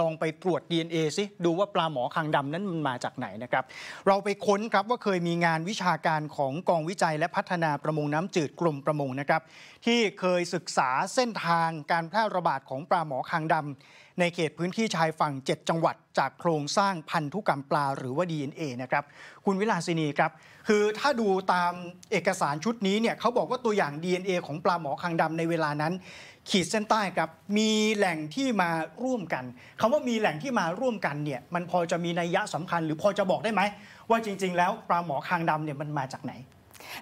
ลองไปตรวจ DNA ซิดูว่าปลาหมอคางดำนั้นมันมาจากไหนนะครับ เราไปค้นครับว่าเคยมีงานวิชาการของกองวิจัยและพัฒนาประมงน้ำจืดกรมประมงนะครับ ที่เคยศึกษาเส้นทางการแพร่ระบาดของปลาหมอคางดำในเขตพื้นที่ชายฝั่ง 7 จังหวัดจากโครงสร้างพันธุกรรมปลาหรือว่า DNA นะครับคุณวิลาสินีครับคือถ้าดูตามเอกสารชุดนี้เนี่ยเขาบอกว่าตัวอย่าง DNA ของปลาหมอคางดำในเวลานั้น ขีดเส้นใต้ครับมีแหล่งที่มาร่วมกันคำว่ามีแหล่งที่มาร่วมกันเนี่ยมันพอจะมีนัยยะสำคัญ หรือพอจะบอกได้ไหมว่าจริงๆ แล้วปลาหมอคางดำเนี่ยมันมาจากไหน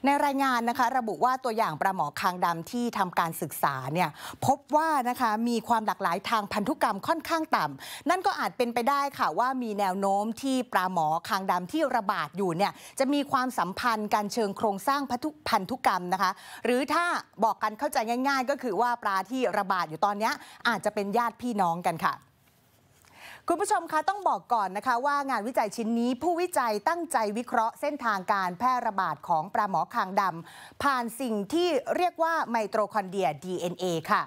ในรายงานนะคะ ระบุว่าตัวอย่างปลาหมอคางดำที่ทำการศึกษาเนี่ยพบว่านะคะมีความหลากหลายทางพันธุกรรมค่อนข้างต่ำ นั่นก็อาจเป็นไปได้ค่ะว่ามีแนวโน้มที่ปลาหมอคางดำที่ระบาดอยู่เนี่ยจะมีความสัมพันธ์การเชิงโครงสร้างพันธุกรรมนะคะ หรือถ้าบอกกันเข้าใจง่าย ๆ ก็คือว่าปลาที่ระบาดอยู่ตอนนี้อาจจะเป็นญาติพี่น้องกันค่ะคุณผู้ชมคะต้องบอกก่อนนะคะว่างานวิจัยชิ้นนี้ ผู้วิจัยตั้งใจวิเคราะห์เส้นทางการแพร่ระบาดของปลาหมอคางดำผ่านสิ่งที่เรียกว่าไมโตคอนเดรีย DNA ค่ะ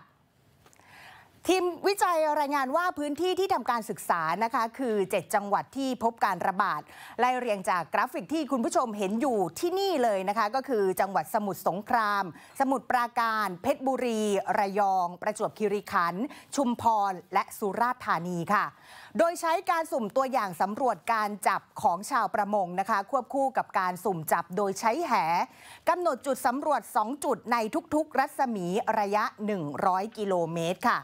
ทีมวิจัยรายงานว่าพื้นที่ที่ทำการศึกษานะคะ คือ 7 จังหวัดที่พบการระบาดไล่เรียงจากกราฟิกที่คุณผู้ชมเห็นอยู่ที่นี่เลยนะคะ ก็คือจังหวัดสมุทรสงคราม สมุทรปราการ เพชรบุรี ระยอง ประจวบคีรีขันธ์ชุมพรและสุราษฎร์ธานีค่ะ โดยใช้การสุ่มตัวอย่างสำรวจการจับของชาวประมงนะคะ ควบคู่กับการสุ่มจับโดยใช้แหกำหนดจุดสำรวจ 2 จุดในทุกๆรัศมีระยะ 100 กิโลเมตรค่ะ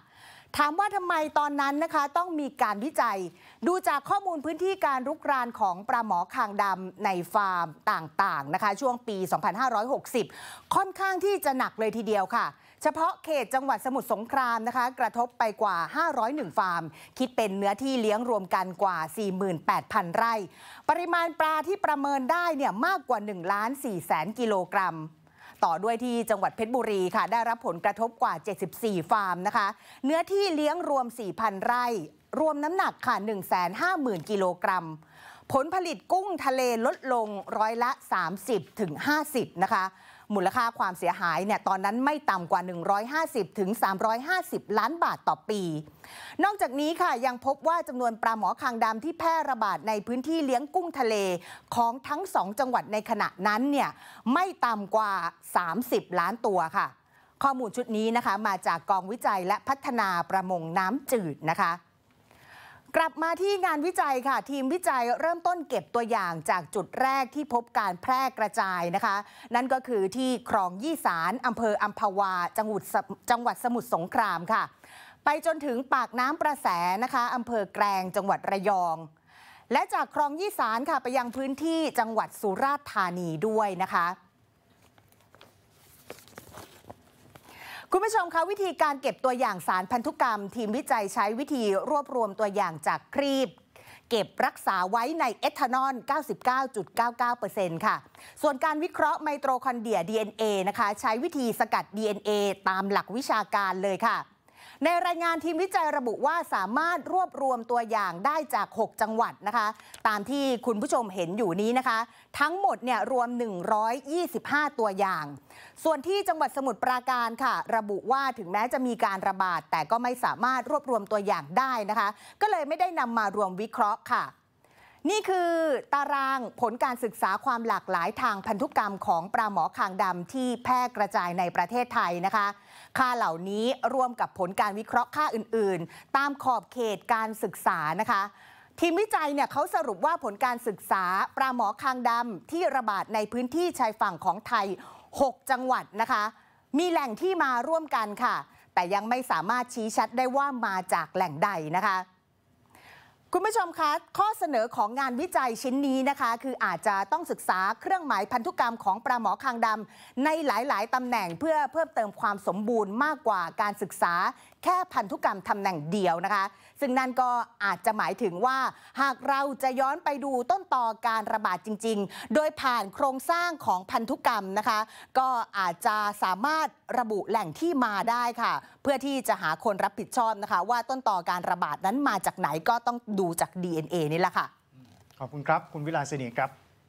ถามว่าทำไมตอนนั้นนะคะต้องมีการวิจัย ดูจากข้อมูลพื้นที่การรุกรานของปลาหมอคางดำในฟาร์มต่างๆนะคะช่วงปี 2560 ค่อนข้างที่จะหนักเลยทีเดียวค่ะ เฉพาะเขตจังหวัดสมุทรสงครามนะคะกระทบไปกว่า 501 ฟาร์ม คิดเป็นเนื้อที่เลี้ยงรวมกันกว่า 48,000 ไร่ ปริมาณปลาที่ประเมินได้เนี่ยมากกว่า1ล้าน4แสนกิโลกรัมต่อด้วยที่จังหวัดเพชรบุรีค่ะได้รับผลกระทบกว่า 74 ฟาร์มนะคะ เนื้อที่เลี้ยงรวม 4,000 ไร่ รวมน้ำหนักค่ะ150,000 กิโลกรัม ผลผลิตกุ้งทะเลลดลงร้อยละ 30-50 นะคะมูลค่าความเสียหายเนี่ยตอนนั้นไม่ต่ำกว่า 150 ถึง 350 ล้านบาทต่อปี นอกจากนี้ค่ะยังพบว่าจำนวนปลาหมอคางดำที่แพร่ระบาดในพื้นที่เลี้ยงกุ้งทะเลของทั้งสองจังหวัดในขณะนั้นเนี่ยไม่ต่ำกว่า 30 ล้านตัวค่ะ ข้อมูลชุดนี้นะคะ มาจากกองวิจัยและพัฒนาประมงน้ำจืดนะคะกลับมาที่งานวิจัยค่ะทีมวิจัยเริ่มต้นเก็บตัวอย่างจากจุดแรกที่พบการแพร่กระจายนะคะ นั่นก็คือที่คลองยี่สารอำเภออัมพวาจังหวัดจังหวัดสมุทรสงครามค่ะ ไปจนถึงปากน้ำประแสนะคะอำเภอแกลงจังหวัดระยอง และจากคลองยี่สารค่ะไปยังพื้นที่จังหวัดสุราษฎร์ธานีด้วยนะคะคุณผู้ชมคะวิธีการเก็บตัวอย่างสารพันธุกรรม ทีมวิจัยใช้วิธีรวบรวมตัวอย่างจากครีบ เก็บรักษาไว้ในเอทานอล 99.99%ค่ะ ส่วนการวิเคราะห์ไมโตคอนเดรีย DNA นะคะ ใช้วิธีสกัด DNA ตามหลักวิชาการเลยค่ะในรายงานทีมวิจัยระบุว่าสามารถรวบรวมตัวอย่างได้จาก 6 จังหวัดนะคะ ตามที่คุณผู้ชมเห็นอยู่นี้นะคะ ทั้งหมดเนี่ยรวม 125 ตัวอย่าง ส่วนที่จังหวัดสมุทรปราการค่ะ ระบุว่าถึงแม้จะมีการระบาด แต่ก็ไม่สามารถรวบรวมตัวอย่างได้นะคะ ก็เลยไม่ได้นำมารวมวิเคราะห์ค่ะนี่คือตารางผลการศึกษาความหลากหลายทางพันธุกรรมของปลาหมอคางดำที่แพร่กระจายในประเทศไทยนะคะ ค่าเหล่านี้รวมกับผลการวิเคราะห์ค่าอื่น ๆ ตามขอบเขตการศึกษานะคะ ทีมวิจัยเนี่ยเขาสรุปว่าผลการศึกษาปลาหมอคางดำที่ระบาดในพื้นที่ชายฝั่งของไทย 6 จังหวัดนะคะ มีแหล่งที่มาร่วมกันค่ะ แต่ยังไม่สามารถชี้ชัดได้ว่ามาจากแหล่งใดนะคะคุณผู้ชมคะ ข้อเสนอของงานวิจัยชิ้นนี้นะคะ คืออาจจะต้องศึกษาเครื่องหมายพันธุกรรมของปลาหมอคางดำในหลายๆตำแหน่งเพื่อเพิ่มเติมความสมบูรณ์มากกว่าการศึกษาแค่พันธุกรรมตำแหน่งเดียวนะคะ ซึ่งนั่นก็อาจจะหมายถึงว่า หากเราจะย้อนไปดูต้นต่อการระบาดจริง ๆ โดยผ่านโครงสร้างของพันธุกรรมนะคะ ก็อาจจะสามารถระบุแหล่งที่มาได้ค่ะ เพื่อที่จะหาคนรับผิดชอบนะคะ ว่าต้นต่อการระบาดนั้นมาจากไหนก็ต้องดูจาก DNA นี่แหละค่ะ ขอบคุณครับ คุณวิลาสนีครับ